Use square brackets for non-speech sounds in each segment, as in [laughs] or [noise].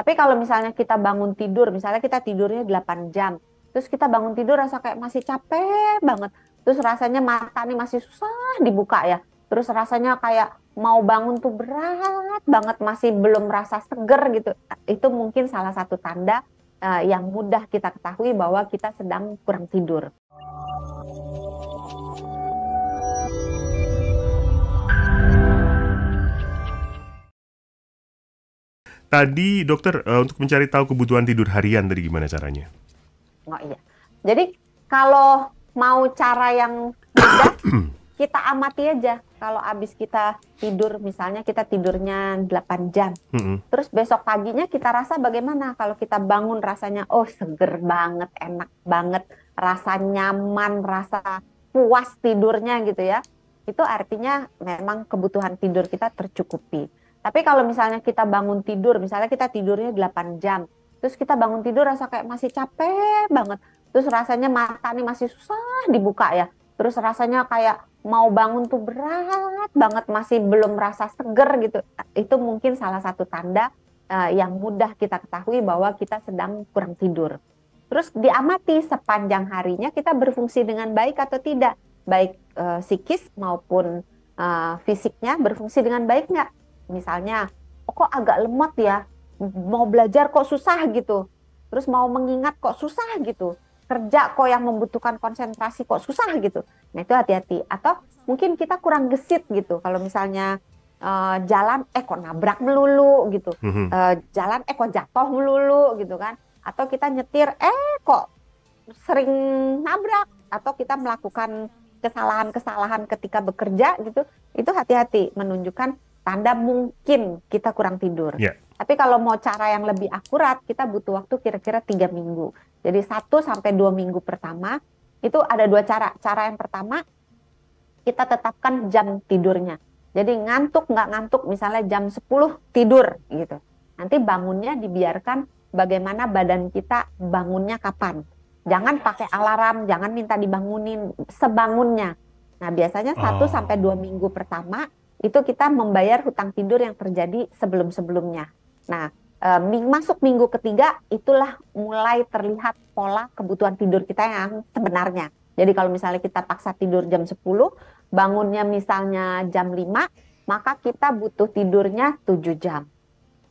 Tapi kalau misalnya kita bangun tidur, misalnya kita tidurnya 8 jam, terus kita bangun tidur rasa kayak masih capek banget, terus rasanya mata nih masih susah dibuka ya, terus rasanya kayak mau bangun tuh berat banget, masih belum rasa seger gitu. Itu mungkin salah satu tanda uh, yang mudah kita ketahui bahwa kita sedang kurang tidur. Tadi dokter uh, untuk mencari tahu kebutuhan tidur harian tadi gimana caranya? Oh iya. Jadi kalau mau cara yang mudah [clears throat] kita amati aja kalau abis kita tidur misalnya kita tidurnya 8 jam mm-hmm. terus besok paginya kita rasa bagaimana kalau kita bangun rasanya oh seger banget enak banget rasa nyaman rasa puas tidurnya gitu ya itu artinya memang kebutuhan tidur kita tercukupi tapi kalau misalnya kita bangun tidur, misalnya kita tidurnya 8 jam, terus kita bangun tidur rasa kayak masih capek banget, terus rasanya mata nih masih susah dibuka ya, terus rasanya kayak mau bangun tuh berat banget, masih belum rasa seger gitu. Itu mungkin salah satu tanda uh, yang mudah kita ketahui bahwa kita sedang kurang tidur. Terus diamati sepanjang harinya kita berfungsi dengan baik atau tidak, baik uh, psikis maupun uh, fisiknya berfungsi dengan baik nggak? misalnya oh, kok agak lemot ya mau belajar kok susah gitu terus mau mengingat kok susah gitu kerja kok yang membutuhkan konsentrasi kok susah gitu nah itu hati-hati atau mungkin kita kurang gesit gitu kalau misalnya uh, jalan eh kok nabrak melulu gitu mm-hmm. uh, jalan eh kok jatuh melulu gitu kan atau kita nyetir eh kok sering nabrak atau kita melakukan kesalahan-kesalahan ketika bekerja gitu itu hati-hati menunjukkan tanda mungkin kita kurang tidur. Yeah. Tapi kalau mau cara yang lebih akurat, kita butuh waktu kira-kira tiga -kira minggu. Jadi satu sampai dua minggu pertama itu ada dua cara. Cara yang pertama kita tetapkan jam tidurnya. Jadi ngantuk nggak ngantuk misalnya jam 10 tidur gitu. Nanti bangunnya dibiarkan bagaimana badan kita bangunnya kapan. Jangan pakai alarm, jangan minta dibangunin sebangunnya. Nah, biasanya satu oh. sampai dua minggu pertama itu kita membayar hutang tidur yang terjadi sebelum-sebelumnya. Nah, eh, ming masuk minggu ketiga itulah mulai terlihat pola kebutuhan tidur kita yang sebenarnya. Jadi kalau misalnya kita paksa tidur jam 10, bangunnya misalnya jam 5, maka kita butuh tidurnya 7 jam.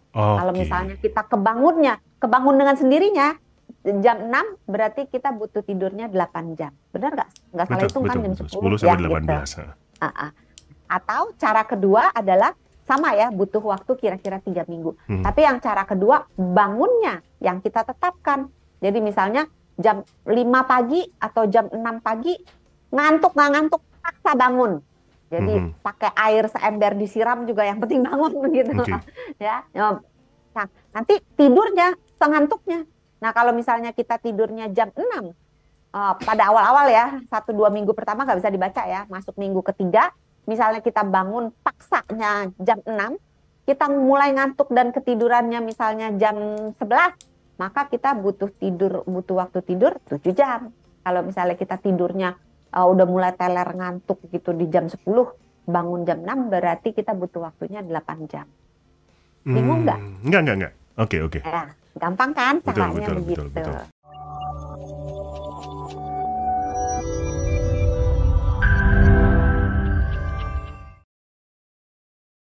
Okay. Kalau misalnya kita kebangunnya, kebangun dengan sendirinya jam 6 berarti kita butuh tidurnya 8 jam. Benar nggak? Nggak salah hitung kan jam 10. 10 sampai ya, 18. Gitu. Uh -uh. Atau cara kedua adalah sama ya butuh waktu kira-kira tiga -kira minggu. Hmm. Tapi yang cara kedua bangunnya yang kita tetapkan. Jadi misalnya jam 5 pagi atau jam 6 pagi ngantuk nggak ngantuk paksa bangun. Jadi hmm. pakai air seember disiram juga yang penting bangun begitu. [laughs] Okay. Ya, ya. Nah, nanti tidurnya sengantuknya. Nah, kalau misalnya kita tidurnya jam 6 uh, eh, pada awal-awal ya, satu dua minggu pertama nggak bisa dibaca ya. Masuk minggu ketiga misalnya kita bangun paksanya jam 6, kita mulai ngantuk dan ketidurannya misalnya jam 11, maka kita butuh tidur butuh waktu tidur 7 jam. Kalau misalnya kita tidurnya uh, udah mulai teler ngantuk gitu di jam 10, bangun jam 6 berarti kita butuh waktunya 8 jam. Bingung hmm, nggak? Hmm, enggak, enggak, enggak. Oke, okay, oke. Okay. Ya, gampang kan caranya betul, betul, begitu. Betul, betul.